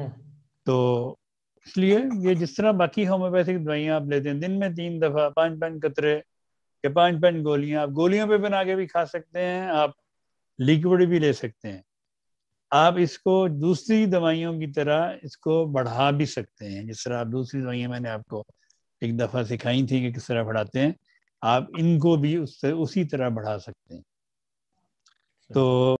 हम्म। तो इसलिए ये जिस तरह बाकी होम्योपैथिक दवाइयाँ आप लेते हैं दिन में तीन दफा पांच पांच कतरे या पांच पांच गोलियां आप गोलियों पे बना के भी खा सकते हैं आप लिक्विड भी ले सकते हैं आप इसको दूसरी दवाइयों की तरह इसको बढ़ा भी सकते हैं जिस तरह आप दूसरी दवाइयाँ मैंने आपको एक दफ़ा सिखाई थी कि किस तरह बढ़ाते हैं आप इनको भी उससे उसी तरह बढ़ा सकते हैं अच्छा। तो